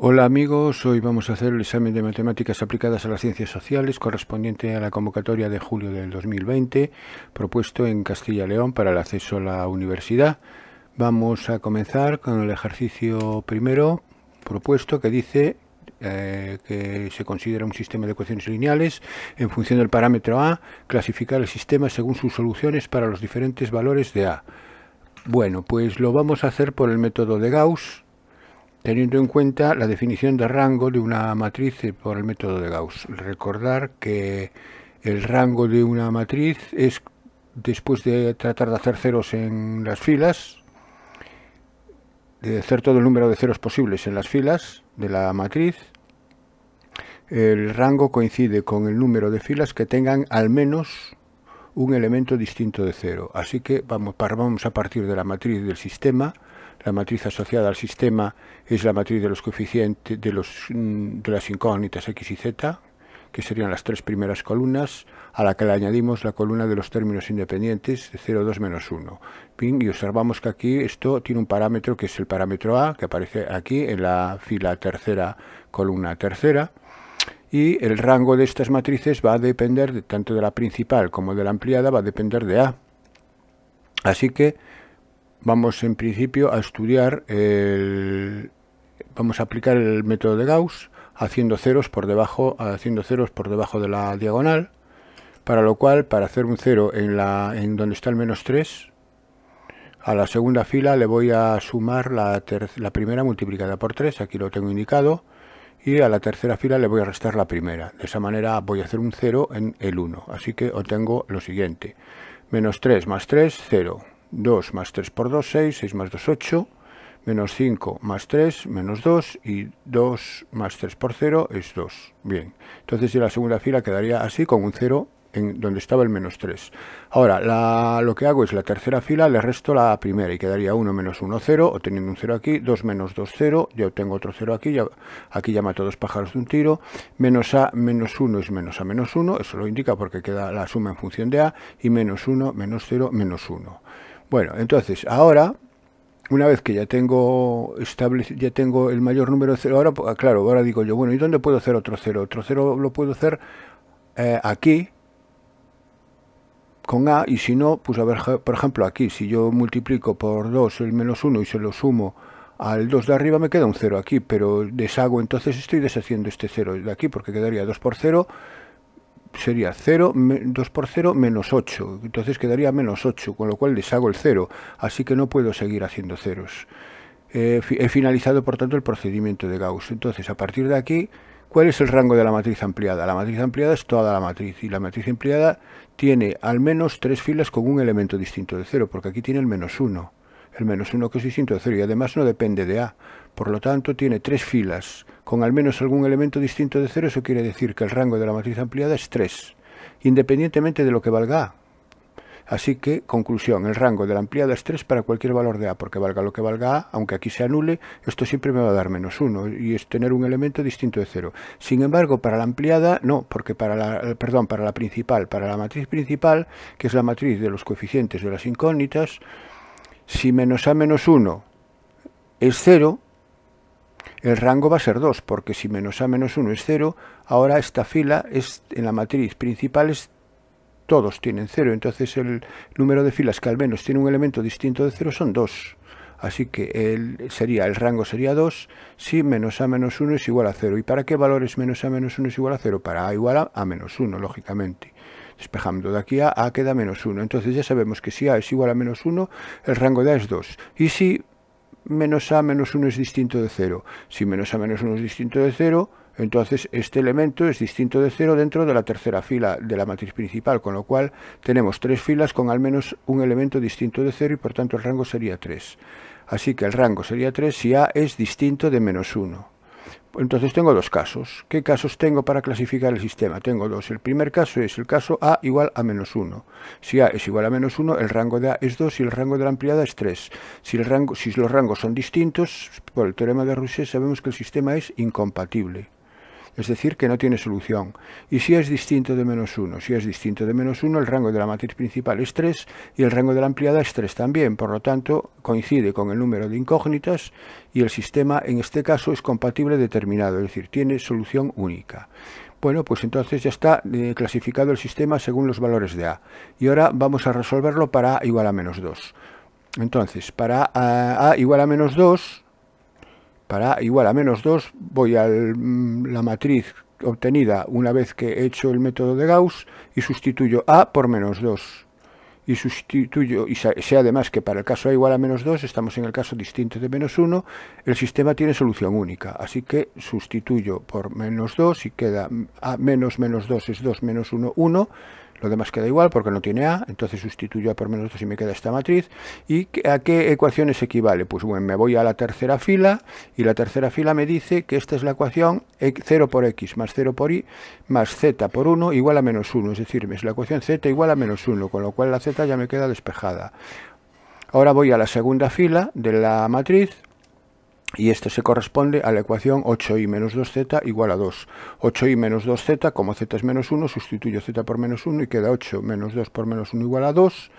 Hola amigos, hoy vamos a hacer el examen de matemáticas aplicadas a las ciencias sociales correspondiente a la convocatoria de julio del 2020 propuesto en Castilla y León para el acceso a la universidad. Vamos a comenzar con el ejercicio primero propuesto que dice eh, que se considera un sistema de ecuaciones lineales en función del parámetro A, clasificar el sistema según sus soluciones para los diferentes valores de A. Bueno, pues lo vamos a hacer por el método de Gauss teniendo en cuenta la definición de rango de una matriz por el método de Gauss. Recordar que el rango de una matriz es, después de tratar de hacer ceros en las filas, de hacer todo el número de ceros posibles en las filas de la matriz, el rango coincide con el número de filas que tengan al menos un elemento distinto de cero. Así que vamos, vamos a partir de la matriz del sistema la matriz asociada al sistema es la matriz de los coeficientes de, los, mm, de las incógnitas x y z, que serían las tres primeras columnas, a la que le añadimos la columna de los términos independientes de 0, 2, menos 1. Y observamos que aquí esto tiene un parámetro que es el parámetro A, que aparece aquí en la fila tercera, columna tercera. Y el rango de estas matrices va a depender, tanto de la principal como de la ampliada, va a depender de A. Así que vamos en principio a estudiar, el, vamos a aplicar el método de Gauss haciendo ceros por debajo, haciendo ceros por debajo de la diagonal, para lo cual para hacer un cero en, la, en donde está el menos 3, a la segunda fila le voy a sumar la, la primera multiplicada por 3, aquí lo tengo indicado, y a la tercera fila le voy a restar la primera. De esa manera voy a hacer un cero en el 1. Así que obtengo lo siguiente. Menos 3 más 3, 0. 2 más 3 por 2, 6, 6 más 2, 8, menos 5 más 3, menos 2, y 2 más 3 por 0 es 2. Bien, entonces ya la segunda fila quedaría así con un 0 en donde estaba el menos 3. Ahora, lo que hago es la tercera fila, le resto la primera y quedaría 1 menos 1, 0, obteniendo un 0 aquí, 2 menos 2, 0, Yo tengo otro 0 aquí, aquí ya mato dos pájaros de un tiro, menos a menos 1 es menos a menos 1, eso lo indica porque queda la suma en función de a, y menos 1, menos 0, menos 1. Bueno, entonces, ahora, una vez que ya tengo establecido, ya tengo el mayor número de cero, ahora, ah, claro, ahora digo yo, bueno, ¿y dónde puedo hacer otro cero? Otro cero lo puedo hacer eh, aquí, con A, y si no, pues a ver, por ejemplo, aquí, si yo multiplico por 2 el menos 1 y se lo sumo al 2 de arriba, me queda un cero aquí, pero deshago, entonces estoy deshaciendo este cero de aquí, porque quedaría 2 por 0, sería 0, 2 por 0 menos 8, entonces quedaría menos 8, con lo cual les hago el 0, así que no puedo seguir haciendo ceros. Eh, he finalizado, por tanto, el procedimiento de Gauss. Entonces, a partir de aquí, ¿cuál es el rango de la matriz ampliada? La matriz ampliada es toda la matriz, y la matriz ampliada tiene al menos tres filas con un elemento distinto de 0, porque aquí tiene el menos 1, el menos 1 que es distinto de 0, y además no depende de A, por lo tanto, tiene tres filas con al menos algún elemento distinto de cero, eso quiere decir que el rango de la matriz ampliada es 3, independientemente de lo que valga A. Así que, conclusión, el rango de la ampliada es 3 para cualquier valor de A, porque valga lo que valga A, aunque aquí se anule, esto siempre me va a dar menos 1, y es tener un elemento distinto de 0. Sin embargo, para la ampliada, no, porque para la, eh, perdón, para la principal, para la matriz principal, que es la matriz de los coeficientes de las incógnitas, si menos A menos 1 es 0, el rango va a ser 2, porque si menos a menos 1 es 0, ahora esta fila es en la matriz principal todos tienen 0, entonces el número de filas que al menos tiene un elemento distinto de 0 son 2. Así que el, sería, el rango sería 2 si menos a menos 1 es igual a 0. ¿Y para qué valores menos a menos 1 es igual a 0? Para a igual a, a menos 1, lógicamente. Despejando de aquí a a queda menos 1. Entonces ya sabemos que si a es igual a menos 1, el rango de a es 2. Y si menos a menos 1 es distinto de 0. Si menos a menos 1 es distinto de 0, entonces este elemento es distinto de 0 dentro de la tercera fila de la matriz principal, con lo cual tenemos tres filas con al menos un elemento distinto de 0 y por tanto el rango sería 3. Así que el rango sería 3 si A es distinto de menos 1 entonces tengo dos casos. ¿Qué casos tengo para clasificar el sistema? Tengo dos. El primer caso es el caso A igual a menos 1. Si A es igual a menos 1, el rango de A es 2 y el rango de la ampliada es 3. Si, rango, si los rangos son distintos, por el teorema de Rousset sabemos que el sistema es incompatible es decir, que no tiene solución. Y si es distinto de menos 1, si es distinto de menos 1, el rango de la matriz principal es 3 y el rango de la ampliada es 3 también, por lo tanto coincide con el número de incógnitas y el sistema en este caso es compatible determinado, es decir, tiene solución única. Bueno, pues entonces ya está eh, clasificado el sistema según los valores de A. Y ahora vamos a resolverlo para A igual a menos 2. Entonces, para A, a igual a menos 2, para igual a menos 2 voy a mm, la matriz obtenida una vez que he hecho el método de Gauss y sustituyo a por menos 2 y sustituyo, y sea además que para el caso a igual a menos 2, estamos en el caso distinto de menos 1, el sistema tiene solución única, así que sustituyo por menos 2 y queda mm, a menos menos 2 es 2 menos 1, 1, lo demás queda igual porque no tiene A, entonces sustituyo A por menos 2 y me queda esta matriz. ¿Y a qué ecuaciones equivale? Pues bueno, me voy a la tercera fila y la tercera fila me dice que esta es la ecuación 0 e, por X más 0 por Y más Z por 1 igual a menos 1. Es decir, es la ecuación Z igual a menos 1, con lo cual la Z ya me queda despejada. Ahora voy a la segunda fila de la matriz y esto se corresponde a la ecuación 8i menos 2z igual a 2. 8i menos 2z, como z es menos 1, sustituyo z por menos 1 y queda 8 menos 2 por menos 1 igual a 2,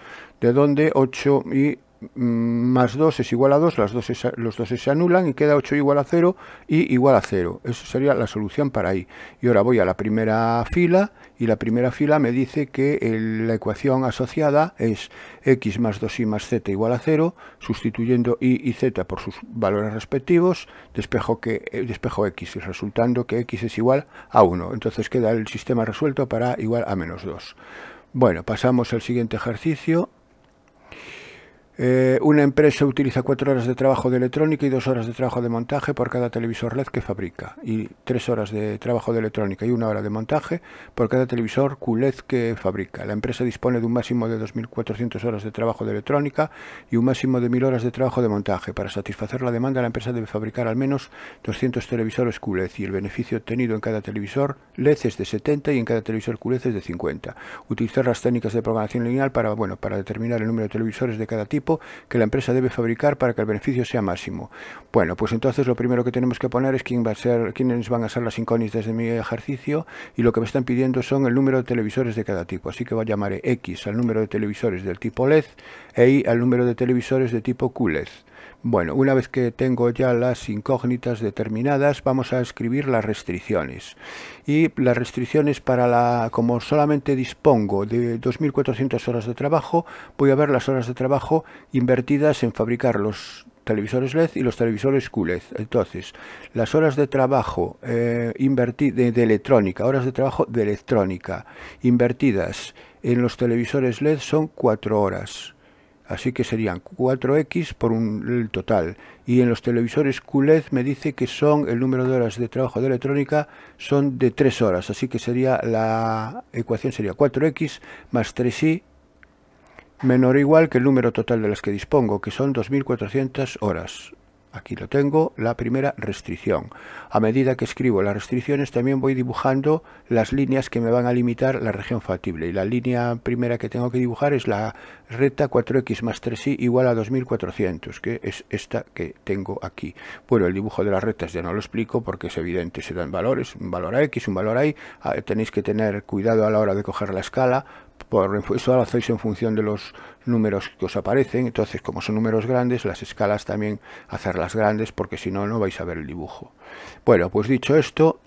de donde 8i Mm, más 2 es igual a 2, las los dos se anulan y queda 8 igual a 0 y igual a 0. Eso sería la solución para ahí. Y ahora voy a la primera fila y la primera fila me dice que la ecuación asociada es x más 2y más z igual a 0, sustituyendo y y z por sus valores respectivos, despejo, que, eh, despejo x, resultando que x es igual a 1. Entonces queda el sistema resuelto para igual a menos 2. Bueno, pasamos al siguiente ejercicio. Eh, una empresa utiliza cuatro horas de trabajo de electrónica y dos horas de trabajo de montaje por cada televisor LED que fabrica. Y tres horas de trabajo de electrónica y una hora de montaje por cada televisor QLED que fabrica. La empresa dispone de un máximo de 2.400 horas de trabajo de electrónica y un máximo de 1.000 horas de trabajo de montaje. Para satisfacer la demanda, la empresa debe fabricar al menos 200 televisores QLED y el beneficio obtenido en cada televisor LED es de 70 y en cada televisor QLED es de 50. Utilizar las técnicas de programación lineal para, bueno, para determinar el número de televisores de cada tipo que la empresa debe fabricar para que el beneficio sea máximo. Bueno, pues entonces lo primero que tenemos que poner es quién quiénes van a ser las incógnitas de mi ejercicio y lo que me están pidiendo son el número de televisores de cada tipo. Así que voy a llamar X al número de televisores del tipo LED e Y al número de televisores de tipo QLED. Bueno, una vez que tengo ya las incógnitas determinadas, vamos a escribir las restricciones. Y las restricciones para la, como solamente dispongo de 2.400 horas de trabajo, voy a ver las horas de trabajo invertidas en fabricar los televisores LED y los televisores QLED. Entonces, las horas de trabajo eh, de, electrónica, horas de trabajo de electrónica invertidas en los televisores LED son 4 horas así que serían 4X por un, el total. Y en los televisores QLED me dice que son, el número de horas de trabajo de electrónica son de 3 horas, así que sería la ecuación sería 4X más 3Y menor o igual que el número total de las que dispongo, que son 2.400 horas aquí lo tengo, la primera restricción. A medida que escribo las restricciones también voy dibujando las líneas que me van a limitar la región factible. Y la línea primera que tengo que dibujar es la recta 4x más 3y igual a 2400, que es esta que tengo aquí. Bueno, el dibujo de las rectas ya no lo explico porque es evidente, se dan valores, un valor a x, un valor a y. Ah, tenéis que tener cuidado a la hora de coger la escala por eso lo hacéis en función de los números que os aparecen. Entonces, como son números grandes, las escalas también hacerlas grandes, porque si no, no vais a ver el dibujo. Bueno, pues dicho esto,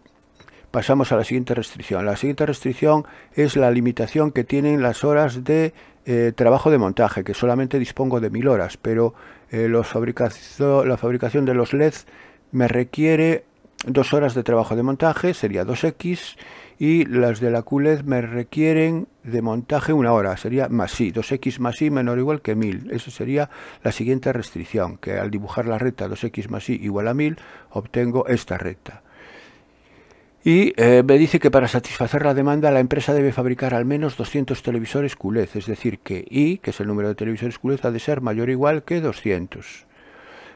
pasamos a la siguiente restricción. La siguiente restricción es la limitación que tienen las horas de eh, trabajo de montaje, que solamente dispongo de mil horas, pero eh, la fabricación de los LEDs me requiere dos horas de trabajo de montaje, sería 2x, y las de la QLED me requieren de montaje una hora, sería más Y. 2x más Y menor o igual que 1000. Esa sería la siguiente restricción, que al dibujar la recta 2x más Y igual a 1000, obtengo esta recta. Y eh, me dice que para satisfacer la demanda la empresa debe fabricar al menos 200 televisores QLED, es decir, que Y, que es el número de televisores QLED, ha de ser mayor o igual que 200.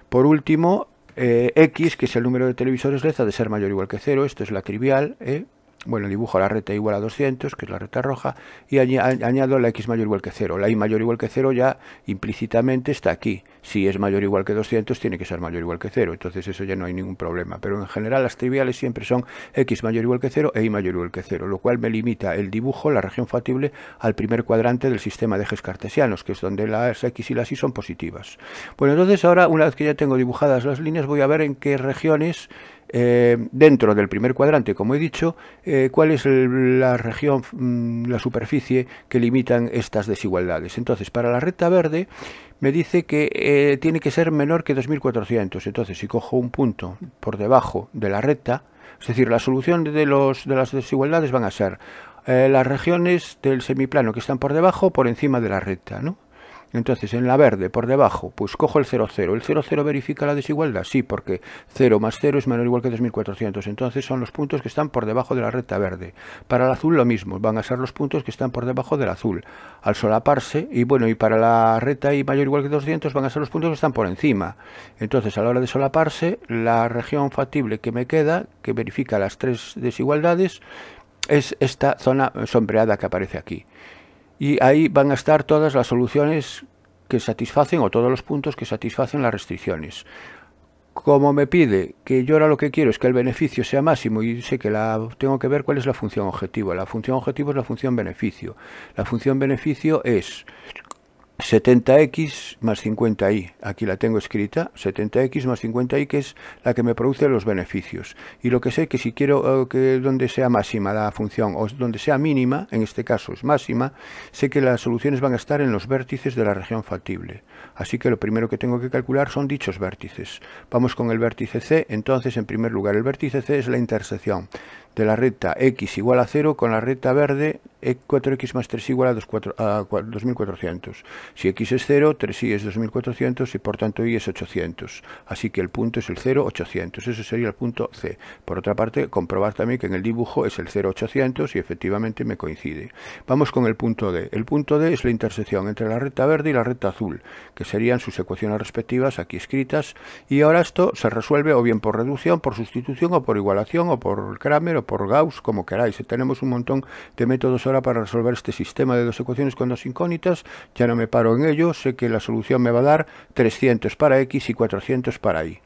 Por último, eh, X, que es el número de televisores LED, de ser mayor o igual que cero, esto es la trivial, ¿eh? bueno, dibujo la reta igual a 200, que es la reta roja, y añado la x mayor o igual que 0. La y mayor o igual que 0 ya implícitamente está aquí. Si es mayor o igual que 200, tiene que ser mayor o igual que 0. Entonces eso ya no hay ningún problema. Pero en general las triviales siempre son x mayor o igual que 0 e y mayor o igual que 0, lo cual me limita el dibujo, la región factible, al primer cuadrante del sistema de ejes cartesianos, que es donde las x y las y son positivas. Bueno, entonces ahora, una vez que ya tengo dibujadas las líneas, voy a ver en qué regiones eh, dentro del primer cuadrante, como he dicho, eh, cuál es la región, mm, la superficie que limitan estas desigualdades. Entonces, para la recta verde me dice que eh, tiene que ser menor que 2.400. Entonces, si cojo un punto por debajo de la recta, es decir, la solución de, de las desigualdades van a ser las regiones del semiplano que están por debajo, o por encima de la recta, ¿no? Entonces, en la verde, por debajo, pues cojo el 0,0. ¿El 0,0 verifica la desigualdad? Sí, porque 0 más 0 es menor o igual que 2400. Entonces son los puntos que están por debajo de la recta verde. Para el azul lo mismo, van a ser los puntos que están por debajo del azul. Al solaparse, y bueno, y para la recta y mayor o igual que 200 van a ser los puntos que están por encima. Entonces, a la hora de solaparse, la región factible que me queda, que verifica las tres desigualdades, es esta zona sombreada que aparece aquí y ahí van a estar todas las soluciones que satisfacen o todos los puntos que satisfacen las restricciones. Como me pide que yo ahora lo que quiero es que el beneficio sea máximo y sé que la tengo que ver cuál es la función objetivo. La función objetivo es la función beneficio. La función beneficio es 70x más 50y, aquí la tengo escrita, 70x más 50y que es la que me produce los beneficios. Y lo que sé que si quiero eh, que donde sea máxima la función o donde sea mínima, en este caso es máxima, sé que las soluciones van a estar en los vértices de la región factible. Así que lo primero que tengo que calcular son dichos vértices. Vamos con el vértice C, entonces en primer lugar el vértice C es la intersección de la recta x igual a 0 con la recta verde 4x e más 3 igual a, 2, 4, a 2400. Si x es 0, 3y es 2400 y por tanto y es 800. Así que el punto es el 0, 800. Ese sería el punto C. Por otra parte, comprobar también que en el dibujo es el 0, 800 y efectivamente me coincide. Vamos con el punto D. El punto D es la intersección entre la recta verde y la recta azul, que serían sus ecuaciones respectivas aquí escritas. Y ahora esto se resuelve o bien por reducción, por sustitución o por igualación o por Kramer o por Gauss, como queráis. Tenemos un montón de métodos ahora para resolver este sistema de dos ecuaciones con dos incógnitas, ya no me paro en ello, sé que la solución me va a dar 300 para x y 400 para y.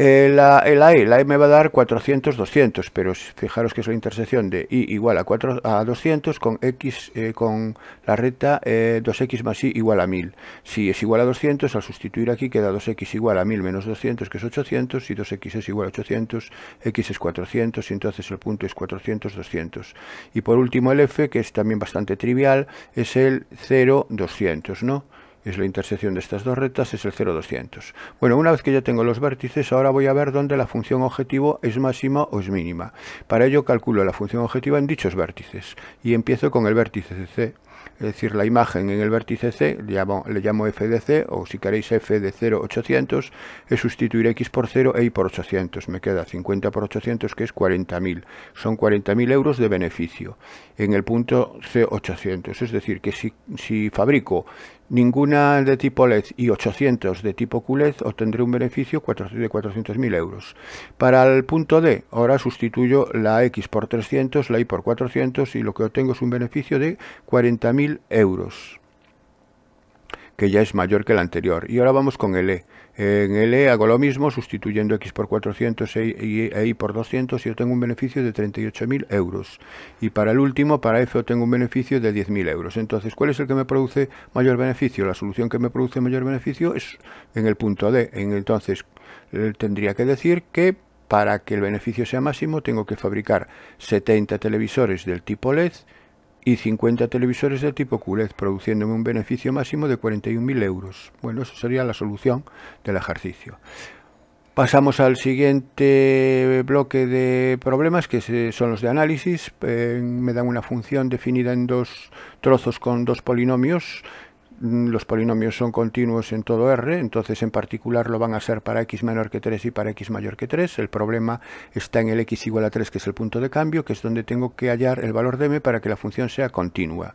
Eh, la, E, la me va a dar 400, 200, pero fijaros que es la intersección de I igual a, 4, a 200 con X, eh, con la recta 2X eh, más Y igual a 1000. Si es igual a 200, al sustituir aquí queda 2X igual a 1000 menos 200, que es 800, y 2X es igual a 800, X es 400, y entonces el punto es 400, 200. Y por último el F, que es también bastante trivial, es el 0, 200, ¿no? es la intersección de estas dos rectas, es el 0,200. Bueno, una vez que ya tengo los vértices, ahora voy a ver dónde la función objetivo es máxima o es mínima. Para ello calculo la función objetiva en dichos vértices y empiezo con el vértice C, es decir, la imagen en el vértice C, le llamo, le f de C, o si queréis f de 0,800, es sustituir x por 0 e y por 800, me queda 50 por 800 que es 40.000, son 40.000 euros de beneficio en el punto C800, es decir, que si, si fabrico ninguna de tipo LED y 800 de tipo QLED obtendré un beneficio de 400.000 euros. Para el punto D, ahora sustituyo la X por 300, la Y por 400 y lo que obtengo es un beneficio de 40.000 euros, que ya es mayor que el anterior. Y ahora vamos con el E. En L hago lo mismo, sustituyendo X por 400 e, e Y por 200 y tengo un beneficio de 38.000 euros. Y para el último, para F, tengo un beneficio de 10.000 euros. Entonces, ¿cuál es el que me produce mayor beneficio? La solución que me produce mayor beneficio es en el punto D. Entonces, eh, tendría que decir que para que el beneficio sea máximo tengo que fabricar 70 televisores del tipo LED y 50 televisores de tipo QLED, produciéndome un beneficio máximo de 41.000 euros. Bueno, eso sería la solución del ejercicio. Pasamos al siguiente bloque de problemas, que son los de análisis. Eh, me dan una función definida en dos trozos con dos polinomios Mm, los polinomios son continuos en todo R, entonces en particular lo van a ser para x menor que 3 y para x mayor que 3. El problema está en el x igual a 3, que es el punto de cambio, que es donde tengo que hallar el valor de m para que la función sea continua.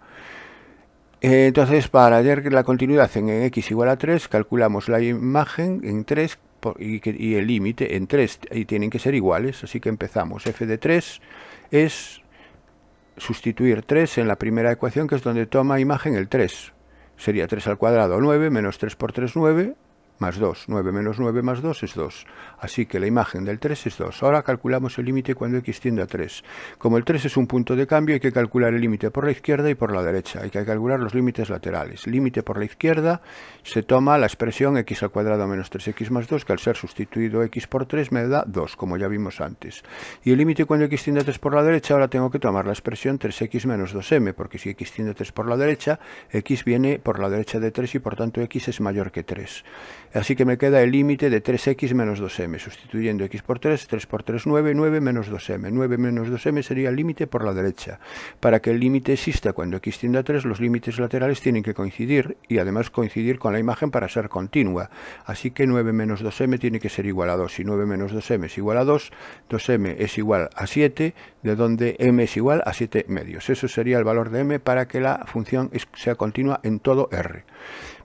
Eh, entonces, para hallar la continuidad en x igual a 3, calculamos la imagen en 3 y el límite en 3, y tienen que ser iguales, así que empezamos. f de 3 es sustituir 3 en la primera ecuación, que es donde toma imagen el 3, sería 3 al cuadrado, 9, menos 3 por 3, 9, más 2. 9 menos 9 más 2 es 2. Así que la imagen del 3 es 2. Ahora calculamos el límite cuando x tiende a 3. Como el 3 es un punto de cambio, hay que calcular el límite por la izquierda y por la derecha. Hay que calcular los límites laterales. Límite por la izquierda se toma la expresión x al cuadrado menos 3x más 2, que al ser sustituido x por 3 me da 2, como ya vimos antes. Y el límite cuando x tiende a 3 por la derecha, ahora tengo que tomar la expresión 3x menos 2m, porque si x tiende a 3 por la derecha, x viene por la derecha de 3 y por tanto x es mayor que 3. Así que me queda el límite de 3x menos 2m, sustituyendo x por 3, 3 por 3, 9, 9 menos 2m. 9 menos 2m sería el límite por la derecha. Para que el límite exista cuando x tiende a 3, los límites laterales tienen que coincidir y además coincidir con la imagen para ser continua. Así que 9 menos 2m tiene que ser igual a 2. Si 9 menos 2m es igual a 2, 2m es igual a 7, de donde m es igual a 7 medios. Eso sería el valor de m para que la función sea continua en todo R.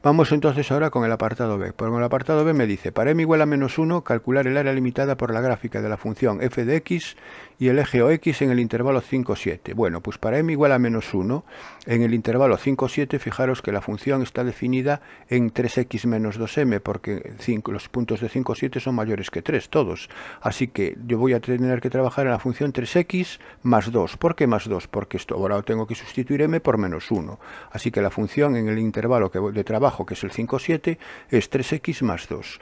Vamos entonces ahora con el apartado B. Por el apartado B me dice, para m igual a menos 1, calcular el área limitada por la gráfica de la función f de x y el eje OX en el intervalo 5, 7. Bueno, pues para m igual a menos 1, en el intervalo 5, 7, fijaros que la función está definida en 3x menos 2m, porque los puntos de 5, 7 son mayores que 3, todos. Así que yo voy a tener que trabajar en la función 3x más 2. ¿Por qué más 2? Porque esto ahora tengo que sustituir m por menos 1. Así que la función en el intervalo que de trabajo que es el 5,7, es 3x más 2.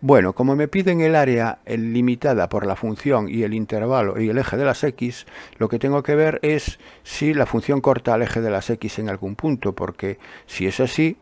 Bueno, como me piden el área eh, limitada por la función y el intervalo y el eje de las x, lo que tengo que ver es si la función corta el eje de las x en algún punto, porque si es así,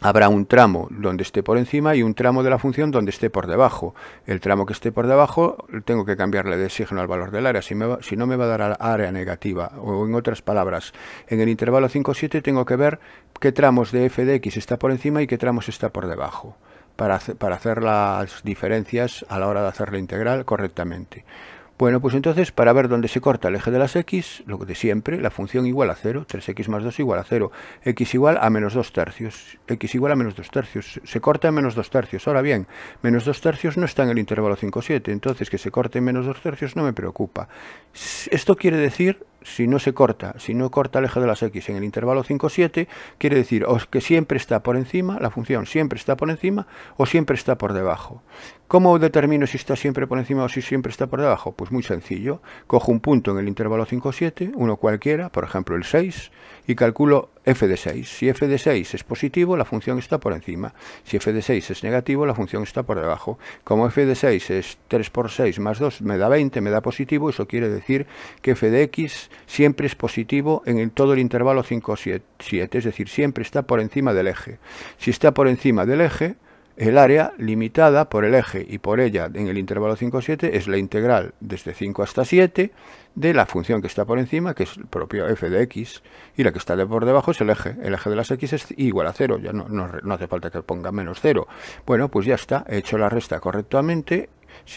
habrá un tramo donde esté por encima y un tramo de la función donde esté por debajo. El tramo que esté por debajo tengo que cambiarle de signo al valor del área, si, no me va a dar área negativa. O en otras palabras, en el intervalo 5, 7 tengo que ver qué tramos de f de x está por encima y qué tramos está por debajo, para hacer las diferencias a la hora de hacer la integral correctamente. Bueno, pues entonces para ver dónde se corta el eje de las x, lo de siempre, la función igual a 0, 3x más 2 igual a 0, x igual a menos 2 tercios, x igual a menos 2 tercios, se corta en menos 2 tercios. Ahora bien, menos 2 tercios no está en el intervalo 5, 7, entonces que se corte en menos 2 tercios no me preocupa. Esto quiere decir si no se corta, si no corta el eje de las x en el intervalo 5, 7, quiere decir o que siempre está por encima, la función siempre está por encima o siempre está por debajo. ¿Cómo determino si está siempre por encima o si siempre está por debajo? Pues muy sencillo, cojo un punto en el intervalo 5, 7, uno cualquiera, por ejemplo el 6, y calculo f de 6. Si f de 6 es positivo, la función está por encima. Si f de 6 es negativo, la función está por debajo. Como f de 6 es 3 por 6 más 2, me da 20, me da positivo, eso quiere decir que f de x siempre es positivo en todo el intervalo 5, 7, es decir, siempre está por encima del eje. Si está por encima del eje, el área limitada por el eje y por ella en el intervalo 5, 7 es la integral desde 5 hasta 7 de la función que está por encima, que es el propio f de x, y la que está por debajo es el eje. El eje de las x es igual a 0, ya no, no, hace falta que ponga menos 0. Bueno, pues ya está, he hecho la resta correctamente,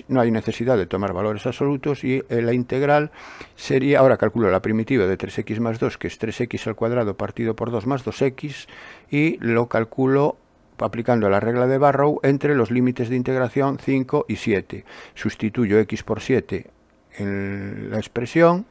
no hay necesidad de tomar valores absolutos y eh, la integral sería, ahora calculo la primitiva de 3x más 2, que es 3x al cuadrado partido por 2 más 2x, y lo calculo aplicando la regla de Barrow entre los límites de integración 5 y 7. Sustituyo x por 7 en la expresión,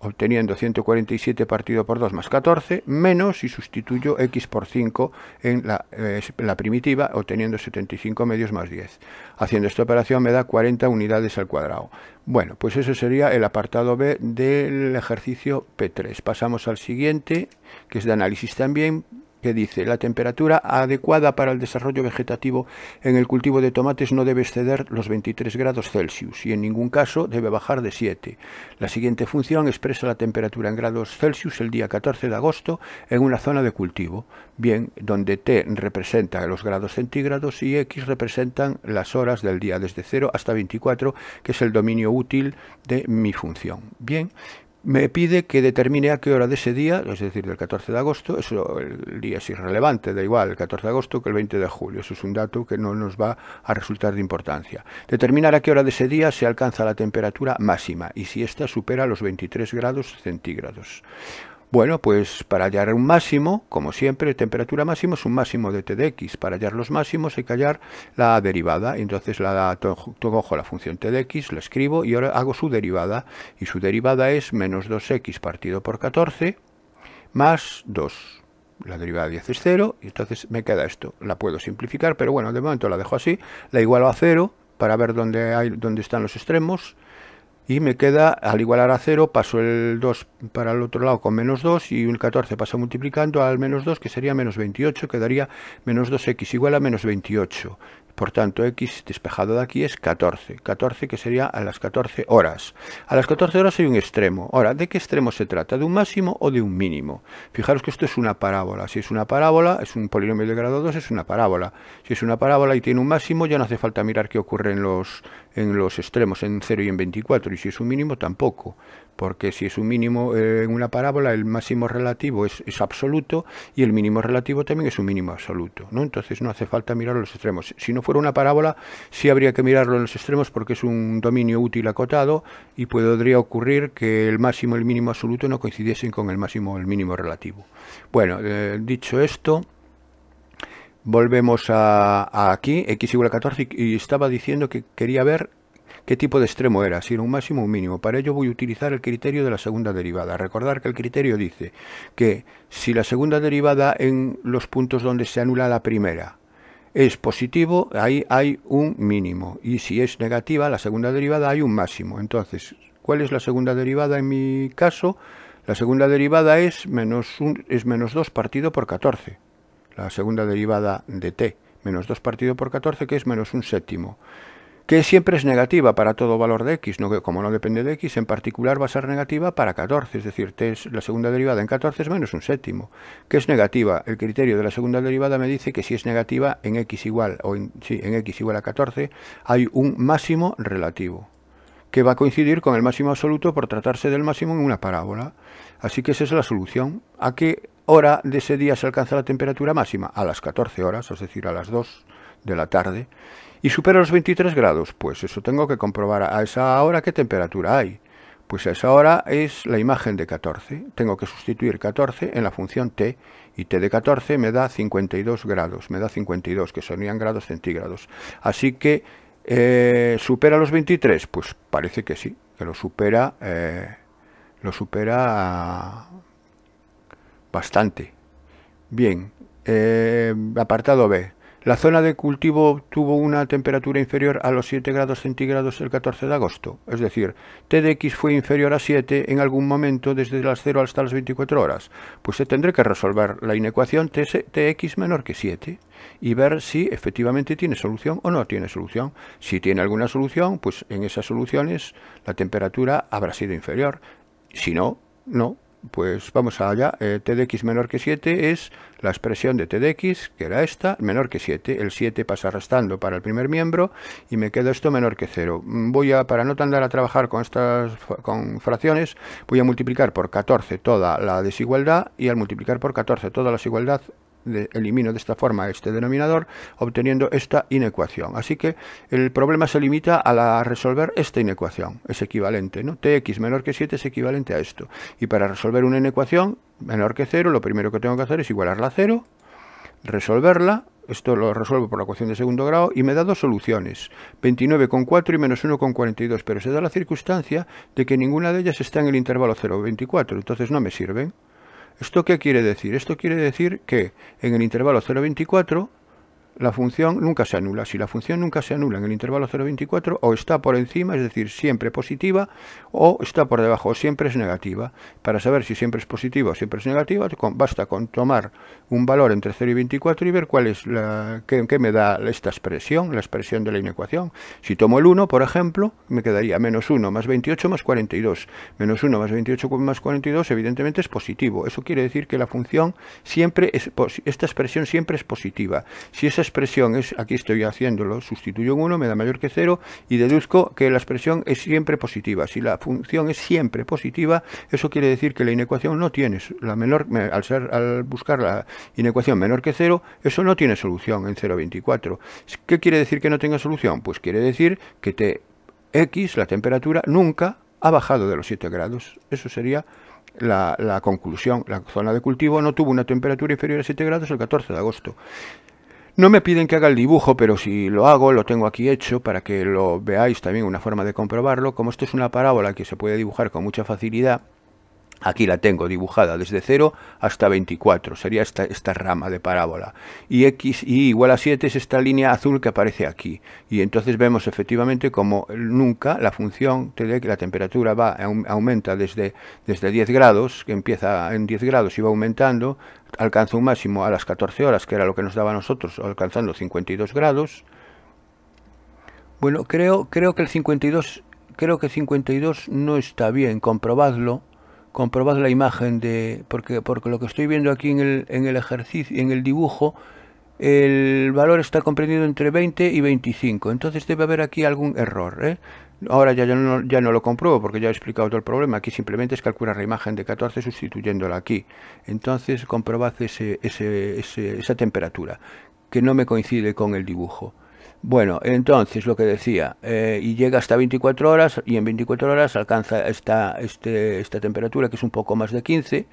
obteniendo 147 partido por 2 más 14, menos y sustituyo x por 5 en eh, la, primitiva, obteniendo 75 medios más 10. Haciendo esta operación me da 40 unidades al cuadrado. Bueno, pues eso sería el apartado B del ejercicio P3. Pasamos al siguiente, que es de análisis también, que dice la temperatura adecuada para el desarrollo vegetativo en el cultivo de tomates no debe exceder los 23 grados Celsius y en ningún caso debe bajar de 7. La siguiente función expresa la temperatura en grados Celsius el día 14 de agosto en una zona de cultivo, bien donde T representa los grados centígrados y X representan las horas del día desde 0 hasta 24, que es el dominio útil de mi función. Bien, me pide que determine a qué hora de ese día, es decir, del 14 de agosto, eso el día es irrelevante, da igual el 14 de agosto que el 20 de julio, eso es un dato que no nos va a resultar de importancia. Determinar a qué hora de ese día se alcanza la temperatura máxima y si ésta supera los 23 grados centígrados. Bueno, pues para hallar un máximo, como siempre, temperatura máxima es un máximo de t de x. Para hallar los máximos hay que hallar la derivada. Entonces la, cojo la función t de x, la escribo y ahora hago su derivada. Y su derivada es menos 2x partido por 14 más 2. La derivada de 10 es 0 y entonces me queda esto. La puedo simplificar, pero bueno, de momento la dejo así. La igualo a 0 para ver dónde, hay, dónde están los extremos y me queda, al igualar a 0, paso el 2 para el otro lado con menos 2 y el 14 pasa multiplicando al menos 2 que sería menos 28, quedaría menos 2x igual a menos 28. Por tanto, x despejado de aquí es 14. 14 que sería a las 14 horas. A las 14 horas hay un extremo. Ahora, ¿de qué extremo se trata? ¿De un máximo o de un mínimo? Fijaros que esto es una parábola. Si es una parábola, es un polinomio de grado 2, es una parábola. Si es una parábola y tiene un máximo, ya no hace falta mirar qué ocurre en los, en los extremos, en 0 y en 24. Y si es un mínimo, tampoco. Porque si es un mínimo eh, en una parábola, el máximo relativo es, es absoluto y el mínimo relativo también es un mínimo absoluto. ¿no? Entonces no hace falta mirar los extremos. Si por una parábola, sí habría que mirarlo en los extremos porque es un dominio útil acotado y podría ocurrir que el máximo y el mínimo absoluto no coincidiesen con el máximo o el mínimo relativo. Bueno, eh, dicho esto, volvemos a, aquí, x igual a 14, y estaba diciendo que quería ver qué tipo de extremo era, si era un máximo o un mínimo. Para ello voy a utilizar el criterio de la segunda derivada. Recordar que el criterio dice que si la segunda derivada en los puntos donde se anula la primera es positivo, ahí hay un mínimo. Y si es negativa, la segunda derivada, hay un máximo. Entonces, ¿cuál es la segunda derivada en mi caso? La segunda derivada es menos, es 2 partido por 14. La segunda derivada de t, menos 2 partido por 14, que es menos un séptimo que siempre es negativa para todo valor de x, no, como no depende de x, en particular va a ser negativa para 14, es decir, la segunda derivada en 14 es menos un séptimo, que es negativa. El criterio de la segunda derivada me dice que si es negativa en x igual, o sí, en x igual a 14, hay un máximo relativo, que va a coincidir con el máximo absoluto por tratarse del máximo en una parábola. Así que esa es la solución. ¿A qué hora de ese día se alcanza la temperatura máxima? A las 14 horas, es decir, a las 2 de la tarde y supera los 23 grados, pues eso tengo que comprobar a esa hora qué temperatura hay. Pues a esa hora es la imagen de 14. Tengo que sustituir 14 en la función t y t de 14 me da 52 grados, me da 52, que sonían grados centígrados. Así que eh, supera los 23, pues parece que sí, que lo supera, eh, lo supera bastante. Bien, eh, apartado B. La zona de cultivo tuvo una temperatura inferior a los 7 grados centígrados el 14 de agosto, es decir, TDX fue inferior a 7 en algún momento desde las 0 hasta las 24 horas, pues se tendrá que resolver la inecuación TX menor que 7 y ver si efectivamente tiene solución o no tiene solución. Si tiene alguna solución, pues en esas soluciones la temperatura habrá sido inferior, si no, no, pues vamos allá, eh, t de x menor que 7 es la expresión de t de x, que era esta, menor que 7. El 7 pasa arrastrando para el primer miembro y me queda esto menor que 0. Mm, voy a, para no andar a trabajar con estas con fracciones, voy a multiplicar por 14 toda la desigualdad y al multiplicar por 14 toda la desigualdad elimino de esta forma este denominador, obteniendo esta inecuación. Así que el problema se limita a, la, resolver esta inecuación, es equivalente, ¿no? tx menor que 7 es equivalente a esto. Y para resolver una inecuación menor que 0, lo primero que tengo que hacer es igualarla a 0, resolverla, esto lo resuelvo por la ecuación de segundo grado, y me da dos soluciones, 29,4 y menos 1,42, pero se da la circunstancia de que ninguna de ellas está en el intervalo 0,24, entonces no me sirven. ¿Esto qué quiere decir? Esto quiere decir que en el intervalo 0,24 la función nunca se anula. Si la función nunca se anula en el intervalo 0,24, o está por encima, es decir, siempre positiva, o está por debajo, siempre es negativa. Para saber si siempre es positiva o siempre es negativa, basta con tomar un valor entre 0 y 24 y ver cuál es la, qué, me da esta expresión, la expresión de la inecuación. Si tomo el 1, por ejemplo, me quedaría menos 1 más 28 más 42. Menos 1 más 28 más 42 evidentemente es positivo. Eso quiere decir que la función siempre es, esta expresión siempre es positiva. Si esa expresión es, aquí estoy haciéndolo, sustituyo un 1, me da mayor que 0 y deduzco que la expresión es siempre positiva. Si la función es siempre positiva, eso quiere decir que la inecuación no tiene, la menor, al, ser, al buscar la inecuación menor que 0, eso no tiene solución en 0,24. ¿Qué quiere decir que no tenga solución? Pues quiere decir que te, X, la temperatura, nunca ha bajado de los 7 grados. Eso sería la, la, conclusión. La zona de cultivo no tuvo una temperatura inferior a 7 grados el 14 de agosto. No me piden que haga el dibujo, pero si lo hago, lo tengo aquí hecho para que lo veáis también, una forma de comprobarlo. Como esto es una parábola que se puede dibujar con mucha facilidad, Aquí la tengo dibujada desde 0 hasta 24, sería esta, rama de parábola. Y x igual a 7 es esta línea azul que aparece aquí. Y entonces vemos efectivamente como nunca la función Td, que la temperatura va aumenta desde, desde 10 grados, que empieza en 10 grados y va aumentando, alcanza un máximo a las 14 horas, que era lo que nos daba a nosotros, alcanzando 52 grados. Bueno, creo, creo que el 52 creo que 52 no está bien, comprobadlo comprobad la imagen de porque porque lo que estoy viendo aquí en el, en el ejercicio en el dibujo el valor está comprendido entre 20 y 25 entonces debe haber aquí algún error ¿eh? ahora ya, ya, no, ya no lo compruebo porque ya he explicado todo el problema aquí simplemente es calcular la imagen de 14 sustituyéndola aquí entonces comprobad ese, ese, esa temperatura que no me coincide con el dibujo bueno, entonces lo que decía, eh, y llega hasta 24 horas y en 24 horas alcanza esta, este, esta temperatura que es un poco más de 15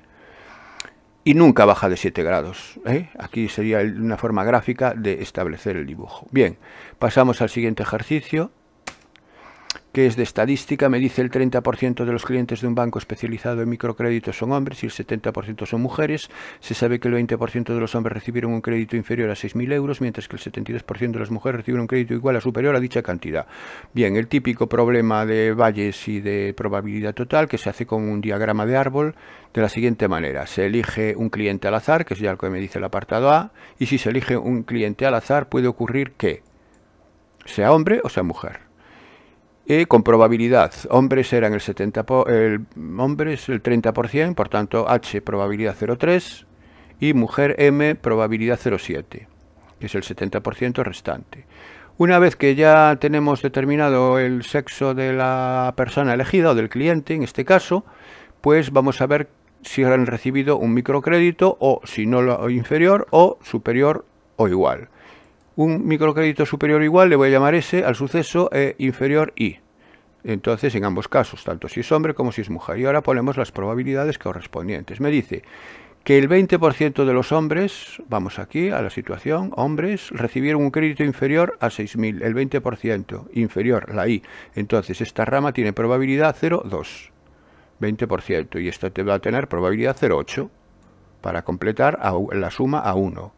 y nunca baja de 7 grados. ¿eh? Aquí sería una forma gráfica de establecer el dibujo. Bien, pasamos al siguiente ejercicio que es de estadística, me dice el 30% de los clientes de un banco especializado en microcréditos son hombres y el 70% son mujeres. Se sabe que el 20% de los hombres recibieron un crédito inferior a 6.000 euros, mientras que el 72% de las mujeres recibieron un crédito igual o superior a dicha cantidad. Bien, el típico problema de valles y de probabilidad total que se hace con un diagrama de árbol de la siguiente manera. Se elige un cliente al azar, que es ya lo que me dice el apartado A, y si se elige un cliente al azar puede ocurrir que sea hombre o sea mujer. Y con probabilidad, hombres eran el 70%, el, hombres el 30%, por tanto H probabilidad 0,3 y mujer M probabilidad 0,7, que es el 70% restante. Una vez que ya tenemos determinado el sexo de la persona elegida o del cliente, en este caso, pues vamos a ver si han recibido un microcrédito o si no lo inferior o superior o igual un microcrédito superior o igual, le voy a llamar S al suceso eh, inferior I. Entonces, en ambos casos, tanto si es hombre como si es mujer. Y ahora ponemos las probabilidades correspondientes. Me dice que el 20% de los hombres, vamos aquí a la situación, hombres, recibieron un crédito inferior a 6.000, el 20% inferior, la I. Entonces, esta rama tiene probabilidad 0,2, 20%, y esta te va a tener probabilidad 0,8 para completar la suma a 1.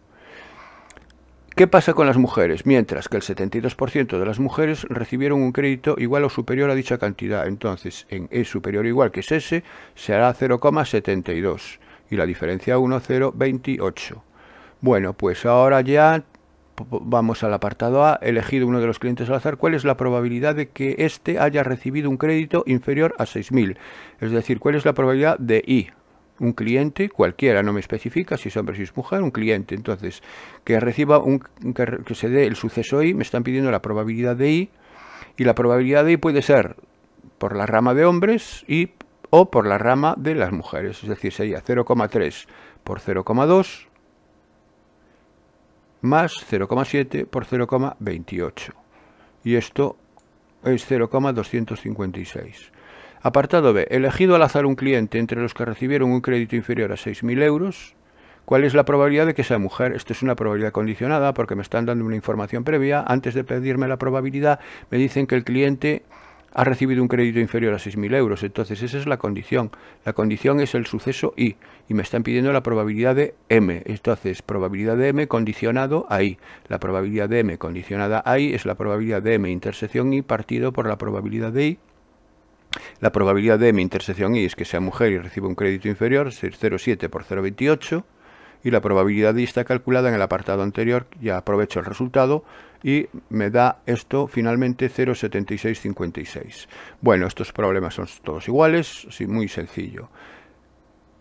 ¿Qué pasa con las mujeres? Mientras que el 72% de las mujeres recibieron un crédito igual o superior a dicha cantidad. Entonces, en E superior o igual que es S, hará 0,72. Y la diferencia 1, 0,28. Bueno, pues ahora ya vamos al apartado A, elegido uno de los clientes al azar, ¿cuál es la probabilidad de que éste haya recibido un crédito inferior a 6.000? Es decir, ¿cuál es la probabilidad de I? un cliente cualquiera, no me especifica si es hombre, si es mujer, un cliente. Entonces, que reciba un, que, se dé el suceso I, me están pidiendo la probabilidad de I, y la probabilidad de I puede ser por la rama de hombres y o por la rama de las mujeres, es decir, sería 0,3 por 0,2 más 0,7 por 0,28. Y esto es 0,256. Apartado B. Elegido al azar un cliente entre los que recibieron un crédito inferior a 6.000 euros. ¿Cuál es la probabilidad de que sea mujer? Esto es una probabilidad condicionada porque me están dando una información previa. Antes de pedirme la probabilidad, me dicen que el cliente ha recibido un crédito inferior a 6.000 euros. Entonces esa es la condición. La condición es el suceso I y me están pidiendo la probabilidad de M. Entonces probabilidad de M condicionado a I. La probabilidad de M condicionada a I es la probabilidad de M intersección I partido por la probabilidad de I la probabilidad de mi intersección Y es que sea mujer y reciba un crédito inferior, es 0,7 por 0,28. Y la probabilidad de I está calculada en el apartado anterior, ya aprovecho el resultado y me da esto finalmente 0,7656. Bueno, estos problemas son todos iguales, sí, muy sencillo.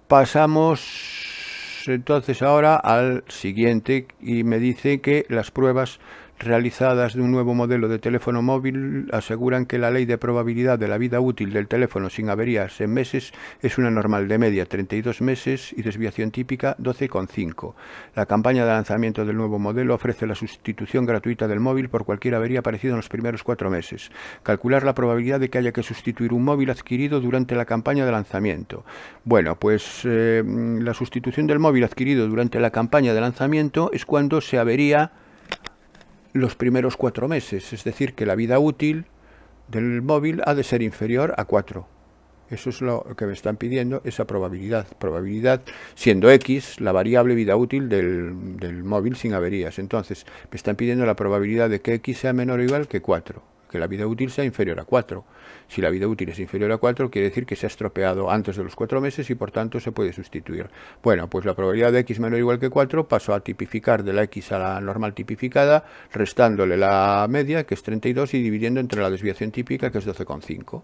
Pasamos entonces ahora al siguiente y me dice que las pruebas realizadas de un nuevo modelo de teléfono móvil aseguran que la ley de probabilidad de la vida útil del teléfono sin averías en meses es una normal de media 32 meses y desviación típica 12,5. La campaña de lanzamiento del nuevo modelo ofrece la sustitución gratuita del móvil por cualquier avería aparecida en los primeros cuatro meses. Calcular la probabilidad de que haya que sustituir un móvil adquirido durante la campaña de lanzamiento. Bueno, pues eh, la sustitución del móvil adquirido durante la campaña de lanzamiento es cuando se avería los primeros cuatro meses, es decir, que la vida útil del móvil ha de ser inferior a cuatro. Eso es lo que me están pidiendo, esa probabilidad. Probabilidad siendo X la variable vida útil del, del móvil sin averías. Entonces, me están pidiendo la probabilidad de que X sea menor o igual que cuatro que la vida útil sea inferior a 4. Si la vida útil es inferior a 4, quiere decir que se ha estropeado antes de los 4 meses y por tanto se puede sustituir. Bueno, pues la probabilidad de x menor o igual que 4 paso a tipificar de la x a la normal tipificada, restándole la media, que es 32, y dividiendo entre la desviación típica, que es 12,5.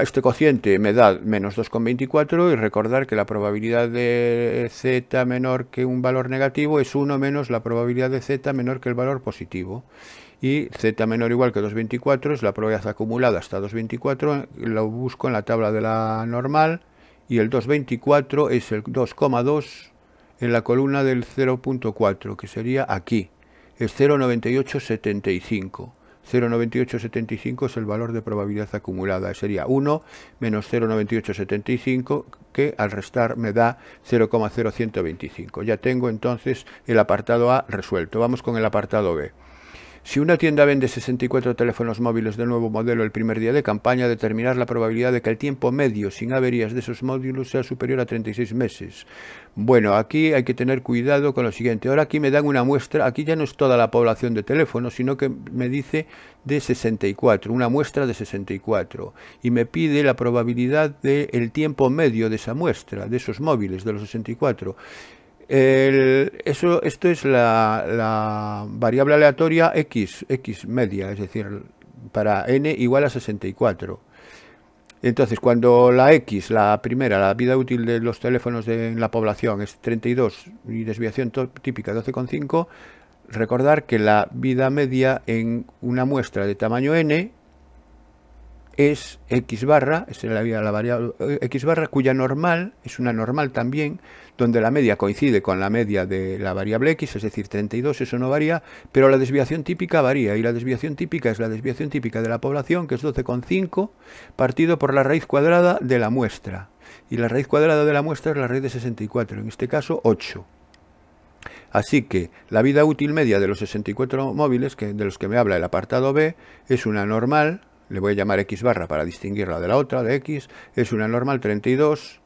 este cociente me da menos 2,24 y recordar que la probabilidad de z menor que un valor negativo es 1 menos la probabilidad de z menor que el valor positivo y z menor igual que 2,24 es la probabilidad acumulada hasta 2,24, lo busco en la tabla de la normal y el 2,24 es el 2,2 en la columna del 0.4 que sería aquí, es 0,9875. 0,9875 es el valor de probabilidad acumulada, sería 1 menos 0,9875 que al restar me da 0,0125. Ya tengo entonces el apartado A resuelto. Vamos con el apartado B. Si una tienda vende 64 teléfonos móviles del nuevo modelo el primer día de campaña, determinar la probabilidad de que el tiempo medio sin averías de esos módulos sea superior a 36 meses. Bueno, aquí hay que tener cuidado con lo siguiente. Ahora aquí me dan una muestra, aquí ya no es toda la población de teléfonos, sino que me dice de 64, una muestra de 64. Y me pide la probabilidad del tiempo medio de esa muestra, de esos móviles, de los 64. El, eso, esto es la, variable aleatoria x, x media, es decir, para n igual a 64. Entonces, cuando la x, la primera, la vida útil de los teléfonos de, en la población es 32 y desviación típica 12,5, recordar que la vida media en una muestra de tamaño n es x barra, es la, la variable eh, x barra, cuya normal es una normal también, donde la media coincide con la media de la variable x, es decir, 32, eso no varía, pero la desviación típica varía, y la desviación típica es la desviación típica de la población, que es 12,5, partido por la raíz cuadrada de la muestra. Y la raíz cuadrada de la muestra es la raíz de 64, en este caso 8. Así que la vida útil media de los 64 móviles, que, de los que me habla el apartado B, es una normal le voy a llamar X barra para distinguirla de la otra, de X, es una normal 32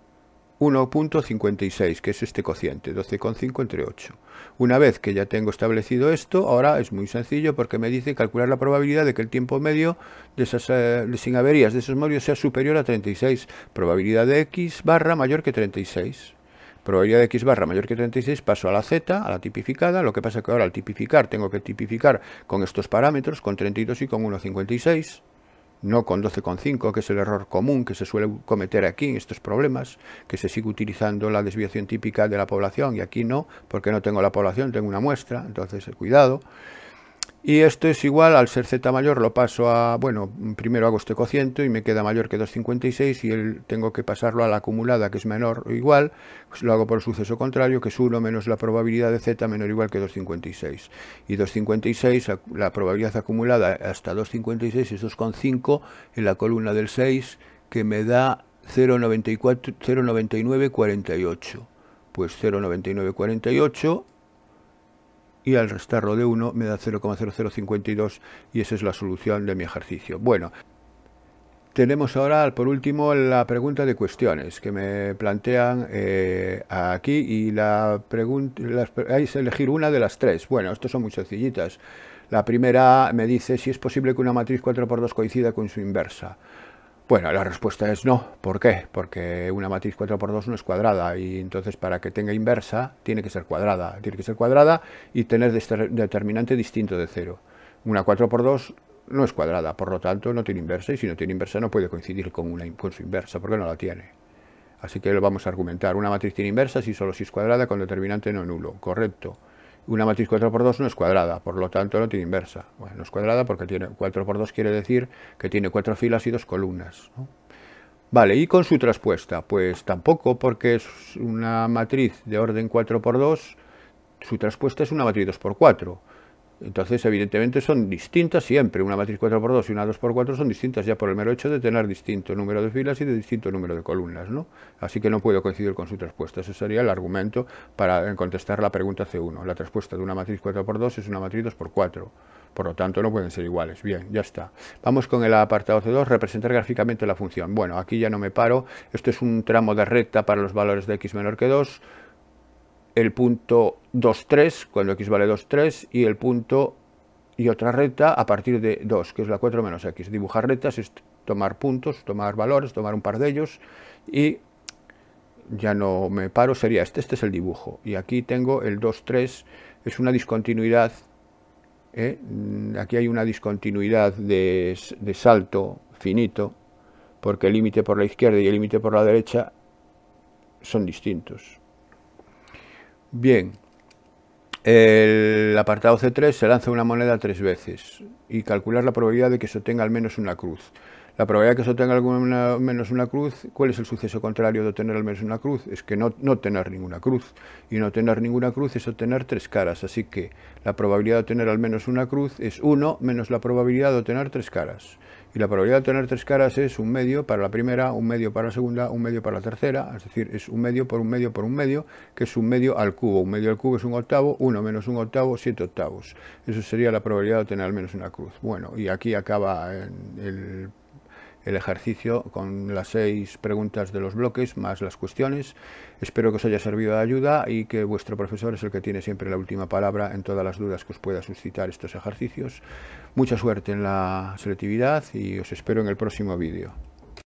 1.56, que es este cociente, 12,5 entre 8. Una vez que ya tengo establecido esto, ahora es muy sencillo porque me dice calcular la probabilidad de que el tiempo medio de esas, eh, sin averías de esos molinos sea superior a 36. Probabilidad de X barra mayor que 36 probabilidad de x barra mayor que 36 paso a la z, a la tipificada, lo que pasa que ahora al tipificar tengo que tipificar con estos parámetros, con 32 y con 1,56 no con 12,5, que es el error común que se suele cometer aquí en estos problemas, que se sigue utilizando la desviación típica de la población y aquí no, porque no tengo la población, tengo una muestra, entonces eh, cuidado. Y esto es igual, al ser z mayor lo paso a, bueno, primero hago este cociente y me queda mayor que 2,56 y tengo que pasarlo a la acumulada que es menor o igual, pues lo hago por el suceso contrario que es 1 menos la probabilidad de z menor o igual que 2,56. Y 2,56, la probabilidad acumulada hasta 2,56 es 2,5 en la columna del 6 que me da 0,9948. Pues 0,9948 y al restarlo de 1 me da 0,0052 y esa es la solución de mi ejercicio. Bueno, tenemos ahora por último la pregunta de cuestiones que me plantean eh, aquí y la pregunta es elegir una de las tres. Bueno, estas son muy sencillitas. La primera me dice si es posible que una matriz 4x2 coincida con su inversa. Bueno, la respuesta es no. ¿Por qué? Porque una matriz 4x2 no es cuadrada y entonces para que tenga inversa tiene que ser cuadrada. Tiene que ser cuadrada y tener determinante distinto de cero. Una 4x2 no es cuadrada, por lo tanto no tiene inversa y si no tiene inversa no puede coincidir con, una, con su inversa porque no la tiene. Así que lo vamos a argumentar. Una matriz tiene inversa si solo si es cuadrada con determinante no nulo. Correcto una matriz 4 x 2 no es cuadrada, por lo tanto no tiene inversa. Bueno, no es cuadrada porque tiene 4 x 2 quiere decir que tiene cuatro filas y dos columnas. Vale, ¿y con su traspuesta? Pues tampoco, porque es una matriz de orden 4 x 2 su traspuesta es una matriz 2 x 4 entonces, evidentemente, son distintas siempre. Una matriz 4x2 y una 2x4 son distintas ya por el mero hecho de tener distinto número de filas y de distinto número de columnas. ¿no? Así que no puedo coincidir con su respuesta. Ese sería el argumento para eh, contestar la pregunta C1. La respuesta de una matriz 4x2 es una matriz 2x4. Por lo tanto, no pueden ser iguales. Bien, ya está. Vamos con el apartado C2, representar gráficamente la función. Bueno, aquí ya no me paro. Esto es un tramo de recta para los valores de x menor que 2 el punto 2,3 cuando x vale 2,3 y el punto y otra recta a partir de 2, que es la 4 menos x. Dibujar rectas es tomar puntos, tomar valores, tomar un par de ellos y ya no me paro, sería este, este es el dibujo. Y aquí tengo el 2,3, es una discontinuidad, ¿eh? mm, aquí hay una discontinuidad de, de salto finito, porque el límite por la izquierda y el límite por la derecha son distintos. Bien, el apartado C3 se lanza una moneda tres veces y calcular la probabilidad de que se obtenga al menos una cruz. La probabilidad de que se obtenga al menos una cruz, ¿cuál es el suceso contrario de obtener al menos una cruz? Es que no, no tener ninguna cruz. Y no tener ninguna cruz es obtener tres caras. Así que la probabilidad de obtener al menos una cruz es 1 menos la probabilidad de obtener tres caras y la probabilidad de tener tres caras es un medio para la primera, un medio para la segunda, un medio para la tercera, es decir, es un medio por un medio por un medio, que es un medio al cubo. Un medio al cubo es un octavo, uno menos un octavo, siete octavos. Eso sería la probabilidad de tener al menos una cruz. Bueno, y aquí acaba el el ejercicio con las seis preguntas de los bloques más las cuestiones. Espero que os haya servido de ayuda y que vuestro profesor es el que tiene siempre la última palabra en todas las dudas que os pueda suscitar estos ejercicios. Mucha suerte en la selectividad y os espero en el próximo vídeo.